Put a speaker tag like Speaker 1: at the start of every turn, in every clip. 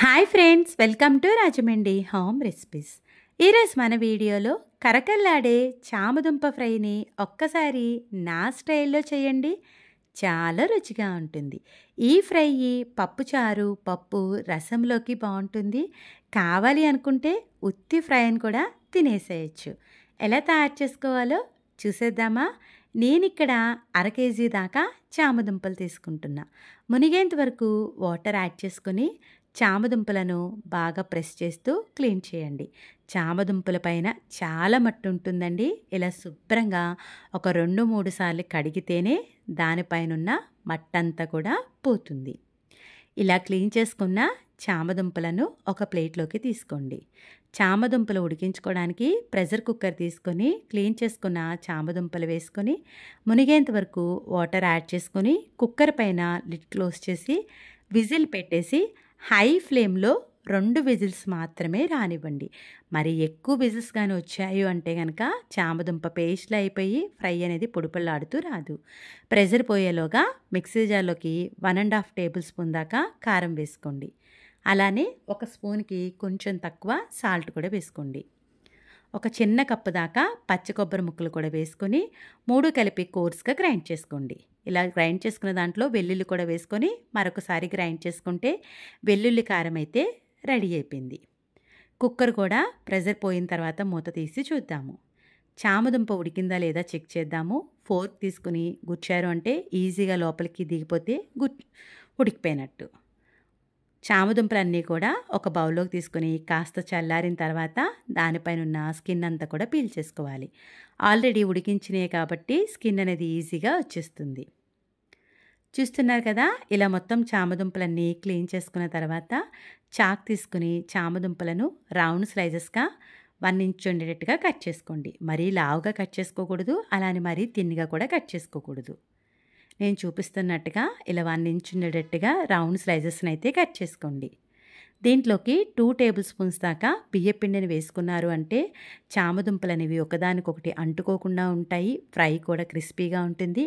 Speaker 1: hi friends welcome to Rajahmundry home recipes ఈరోజు మన వీడియోలో కరకల్లాడే చామదుంప ఫ్రైని ఒక్కసారి నా స్టైల్లో చేయండి చాలా రుచిగా ఉంటుంది ఈ ఫ్రై పప్పుచారు పప్పు రసంలోకి బాగుంటుంది కావాలి అనుకుంటే ఉత్తి ఫ్రైని కూడా తినేసేయచ్చు ఎలా తయారు చేసుకోవాలో చూసేద్దామా నేనిక్కడ అర కేజీ దాకా చామదుంపలు తీసుకుంటున్నా మునిగేంత వరకు వాటర్ యాడ్ చేసుకుని చామదుంపలను బాగా ప్రెస్ చేస్తూ క్లీన్ చేయండి చామదుంపల పైన చాలా మట్టి ఉంటుందండి ఇలా శుభ్రంగా ఒక రెండు మూడు సార్లు కడిగితేనే దానిపైనున్న మట్టంతా కూడా పోతుంది ఇలా క్లీన్ చేసుకున్న చామదుంపలను ఒక ప్లేట్లోకి తీసుకోండి చామదుంపలు ఉడికించుకోవడానికి ప్రెషర్ కుక్కర్ తీసుకొని క్లీన్ చేసుకున్న చామదుంపలు వేసుకొని మునిగేంత వరకు వాటర్ యాడ్ చేసుకొని కుక్కర్ పైన లిట్ క్లోజ్ చేసి విజిల్ పెట్టేసి హై ఫ్లేమ్లో రెండు విజిల్స్ మాత్రమే రానివ్వండి మరి ఎక్కువ విజిల్స్ కానీ వచ్చాయి అంటే కనుక చామదుంప పేస్ట్లు అయిపోయి ఫ్రై అనేది పొడిపళ్ళాడుతూ రాదు ప్రెజర్ పోయేలోగా మిక్సీ జార్లోకి one and half tablespoon దాకా కారం వేసుకోండి అలానే ఒక స్పూన్కి కొంచెం తక్కువ సాల్ట్ కూడా వేసుకోండి ఒక చిన్న కప్పు దాకా పచ్చి కొబ్బరి ముక్కలు కూడా వేసుకొని మూడు కలిపి కోర్స్గా గ్రైండ్ చేసుకోండి ఇలా గ్రైండ్ చేసుకున్న దాంట్లో వెల్లుల్లి కూడా వేసుకొని మరొకసారి గ్రైండ్ చేసుకుంటే వెల్లుల్లి కారం అయితే రెడీ అయిపోయింది కుక్కర్ కూడా ప్రెజర్ పోయిన తర్వాత మూత తీసి చూద్దాము చామదుంప ఉడికిందా లేదా చెక్ చేద్దాము ఫోర్క్ తీసుకుని గుచ్చారు అంటే ఈజీగా లోపలికి దిగిపోతే గు ఉడికిపోయినట్టు చామదుంపలన్నీ కూడా ఒక బౌల్లోకి తీసుకుని కాస్త చల్లారిన తర్వాత దానిపైన ఉన్న స్కిన్ అంతా కూడా పీల్ చేసుకోవాలి ఆల్రెడీ ఉడికించినాయి కాబట్టి స్కిన్ అనేది ఈజీగా వచ్చేస్తుంది చూస్తున్నారు కదా ఇలా మొత్తం చామదుంపలన్నీ క్లీన్ చేసుకున్న తర్వాత చాక్ తీసుకుని చామదుంపలను రౌండ్ స్లైజెస్గా వన్ ఇంచ్ ఉండేటట్టుగా కట్ చేసుకోండి మరీ లావుగా కట్ చేసుకోకూడదు అలానే మరీ తిన్నిగా కూడా కట్ చేసుకోకూడదు నేను చూపిస్తున్నట్టుగా ఇలా వన్ ఇంచ్ ఉండేటట్టుగా రౌండ్ స్లైజెస్ని అయితే కట్ చేసుకోండి దీంట్లోకి టూ టేబుల్ స్పూన్స్ దాకా బియ్యపిండిని వేసుకున్నారు అంటే చామదుంపలు అనేవి ఒకదానికొకటి అంటుకోకుండా ఉంటాయి ఫ్రై కూడా క్రిస్పీగా ఉంటుంది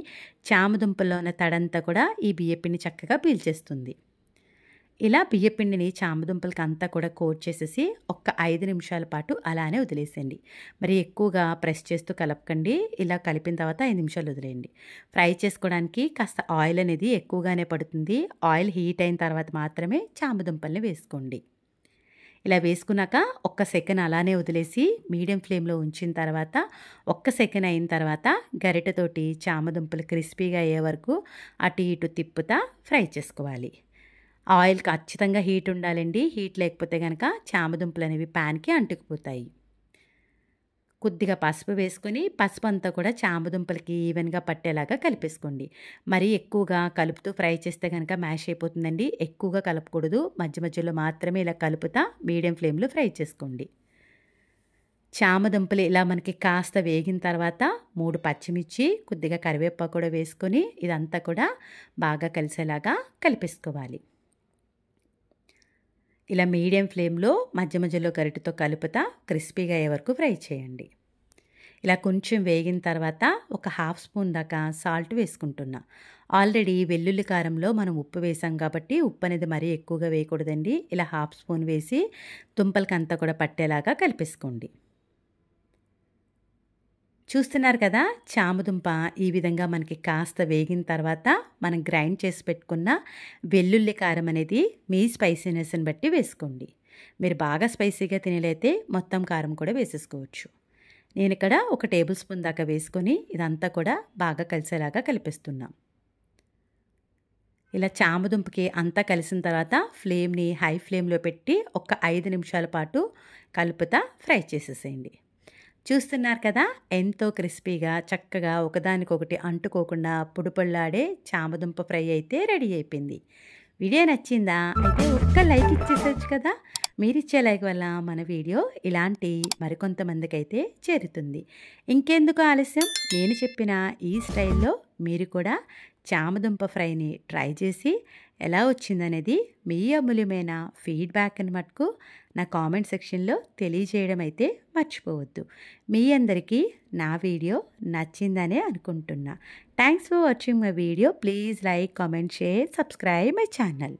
Speaker 1: చామదుంపల్లో ఉన్న తడంతా కూడా ఈ బియ్యపిండి చక్కగా పీల్చేస్తుంది ఇలా బియ్యపిండిని చామదుంపలకి అంతా కూడా కోట్ చేసేసి ఒక్క ఐదు నిమిషాల పాటు అలానే వదిలేసేయండి మరి ఎక్కువగా ప్రెస్ చేస్తూ కలపకండి ఇలా కలిపిన తర్వాత ఐదు నిమిషాలు వదిలేయండి ఫ్రై చేసుకోవడానికి కాస్త ఆయిల్ అనేది ఎక్కువగానే పడుతుంది ఆయిల్ హీట్ అయిన తర్వాత మాత్రమే చామదుంపల్ని వేసుకోండి ఇలా వేసుకున్నాక ఒక్క సెకండ్ అలానే వదిలేసి మీడియం ఫ్లేమ్లో ఉంచిన తర్వాత ఒక్క సెకండ్ అయిన తర్వాత గరిటతోటి చామదుంపలు క్రిస్పీగా అయ్యే వరకు అటు ఇటు తిప్పుతా ఫ్రై చేసుకోవాలి ఆయిల్ ఖచ్చితంగా హీట్ ఉండాలండి హీట్ లేకపోతే కనుక చామదుంపలు అనేవి ప్యాన్కి అంటుకుపోతాయి కొద్దిగా పసుపు వేసుకొని పసుపు అంతా కూడా చామదుంపలకి ఈవెన్గా పట్టేలాగా కలిపేసుకోండి మరి ఎక్కువగా కలుపుతూ ఫ్రై చేస్తే కనుక మ్యాష్ అయిపోతుందండి ఎక్కువగా కలపకూడదు మధ్య మధ్యలో మాత్రమే ఇలా కలుపుతా మీడియం ఫ్లేమ్లో ఫ్రై చేసుకోండి చామదుంపలు ఇలా మనకి కాస్త వేగిన తర్వాత మూడు పచ్చిమిర్చి కొద్దిగా కరివేపాకు కూడా వేసుకొని ఇదంతా కూడా బాగా కలిసేలాగా కలిపేసుకోవాలి ఇలా మీడియం ఫ్లేమ్లో మధ్య మధ్యలో గరిటెతో కలుపుతా క్రిస్పీగా అయ్యే వరకు ఫ్రై చేయండి ఇలా కొంచెం వేగిన తర్వాత ఒక హాఫ్ స్పూన్ దాకా సాల్ట్ వేసుకుంటున్నా ఆల్రెడీ వెల్లుల్లి కారంలో మనం ఉప్పు వేసాం కాబట్టి ఉప్పు అనేది మరీ ఎక్కువగా వేయకూడదండి ఇలా హాఫ్ స్పూన్ వేసి దుంపలకంతా కూడా పట్టేలాగా కలిపేసుకోండి చూస్తున్నారు కదా చామదుంప ఈ విధంగా మనకి కాస్త వేగిన తర్వాత మనం గ్రైండ్ చేసి పెట్టుకున్న వెల్లుల్లి కారం అనేది మీ స్పైసీనెస్ని బట్టి వేసుకోండి మీరు బాగా స్పైసీగా తినలేతే మొత్తం కారం కూడా వేసేసుకోవచ్చు నేను ఇక్కడ ఒక టేబుల్ స్పూన్ దాకా వేసుకొని ఇదంతా కూడా బాగా కలిసేలాగా కలిపిస్తున్నాం ఇలా చామదుంపకి అంతా కలిసిన తర్వాత ఫ్లేమ్ని హై ఫ్లేమ్లో పెట్టి ఒక ఐదు నిమిషాల పాటు కలుపుతా ఫ్రై చేసేసేయండి చూస్తున్నారు కదా ఎంతో క్రిస్పీగా చక్కగా ఒకదానికొకటి అంటుకోకుండా పొడిపళ్ళాడే చామదుంప ఫ్రై అయితే రెడీ అయిపోయింది వీడియో నచ్చిందా అయితే ఒక్క లైక్ ఇచ్చేసచ్చు కదా మీరిచ్చే లైక్ వల్ల మన వీడియో ఇలాంటి మరికొంతమందికైతే చేరుతుంది ఇంకెందుకు ఆలస్యం నేను చెప్పిన ఈ స్టైల్లో మీరు కూడా చామదుంప ఫ్రైని ట్రై చేసి ఎలా వచ్చిందనేది మీ అమూల్యమైన ఫీడ్బ్యాక్ అని మటుకు నా కామెంట్ సెక్షన్లో తెలియజేయడం అయితే మర్చిపోవద్దు మీ అందరికీ నా వీడియో నచ్చిందనే అనుకుంటున్నా thanks for watching my video please like comment share subscribe my channel